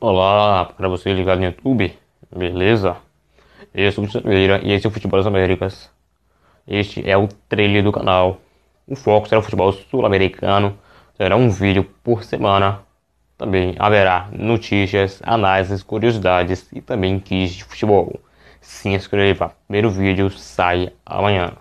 Olá para você ligado no YouTube, beleza? Eu sou o Silveira e esse é o Futebol das Américas. Este é o trailer do canal. O foco será o futebol sul-americano, será um vídeo por semana. Também haverá notícias, análises, curiosidades e também quiz de futebol. Se inscreva, primeiro vídeo sai amanhã.